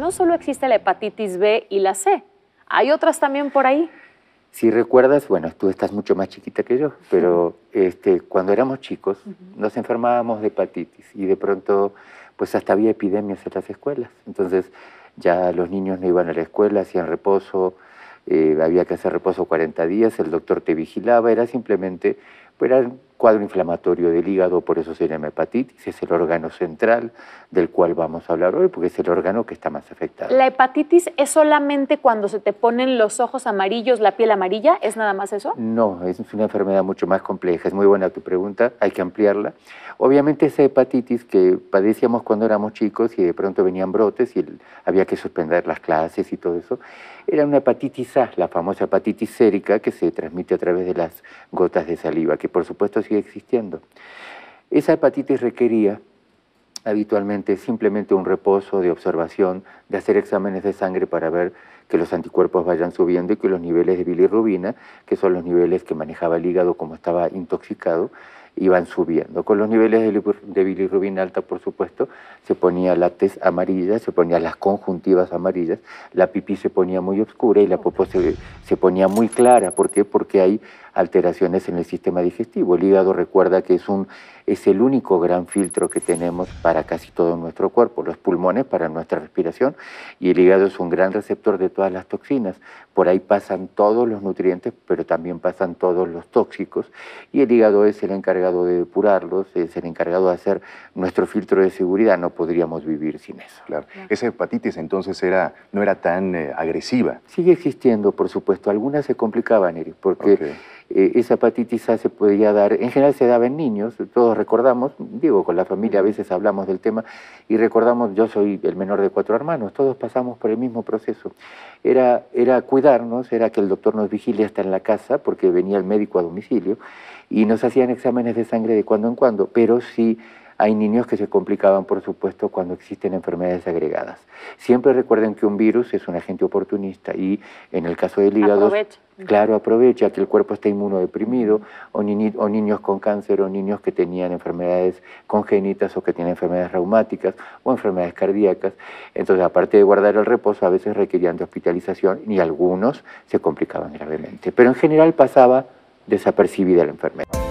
no solo existe la hepatitis B y la C, hay otras también por ahí. Si recuerdas, bueno, tú estás mucho más chiquita que yo, pero este, cuando éramos chicos nos enfermábamos de hepatitis y de pronto pues hasta había epidemias en las escuelas. Entonces ya los niños no iban a la escuela, hacían reposo, eh, había que hacer reposo 40 días, el doctor te vigilaba, era simplemente, pues, cuadro inflamatorio del hígado, por eso se llama hepatitis, es el órgano central del cual vamos a hablar hoy, porque es el órgano que está más afectado. ¿La hepatitis es solamente cuando se te ponen los ojos amarillos, la piel amarilla? ¿Es nada más eso? No, es una enfermedad mucho más compleja. Es muy buena tu pregunta, hay que ampliarla. Obviamente esa hepatitis que padecíamos cuando éramos chicos y de pronto venían brotes y había que suspender las clases y todo eso, era una hepatitis A, la famosa hepatitis sérica que se transmite a través de las gotas de saliva, que por supuesto existiendo. Esa hepatitis requería habitualmente simplemente un reposo de observación, de hacer exámenes de sangre para ver que los anticuerpos vayan subiendo y que los niveles de bilirrubina, que son los niveles que manejaba el hígado como estaba intoxicado, iban subiendo. Con los niveles de bilirrubina alta, por supuesto, se ponía la tez amarilla, se ponían las conjuntivas amarillas, la pipí se ponía muy oscura y la popó se, se ponía muy clara. ¿Por qué? Porque hay alteraciones en el sistema digestivo. El hígado recuerda que es, un, es el único gran filtro que tenemos para casi todo nuestro cuerpo, los pulmones para nuestra respiración y el hígado es un gran receptor de todas las toxinas. Por ahí pasan todos los nutrientes, pero también pasan todos los tóxicos y el hígado es el encargado de depurarlos, es el encargado de hacer nuestro filtro de seguridad. No podríamos vivir sin eso. Claro. Esa hepatitis entonces era, no era tan eh, agresiva. Sigue existiendo, por supuesto. Algunas se complicaban, Eric, porque... Eh, esa hepatitis A se podía dar, en general se daba en niños, todos recordamos, digo, con la familia a veces hablamos del tema y recordamos, yo soy el menor de cuatro hermanos, todos pasamos por el mismo proceso. Era, era cuidarnos, era que el doctor nos vigile hasta en la casa, porque venía el médico a domicilio, y nos hacían exámenes de sangre de cuando en cuando, pero sí... Hay niños que se complicaban, por supuesto, cuando existen enfermedades agregadas. Siempre recuerden que un virus es un agente oportunista y en el caso del hígado... Claro, aprovecha que el cuerpo está inmunodeprimido o, o, niños con cáncer o niños que tenían enfermedades congénitas o que tienen enfermedades reumáticas o enfermedades cardíacas. Entonces, aparte de guardar el reposo, a veces requerían de hospitalización y algunos se complicaban gravemente. Pero en general pasaba desapercibida la enfermedad.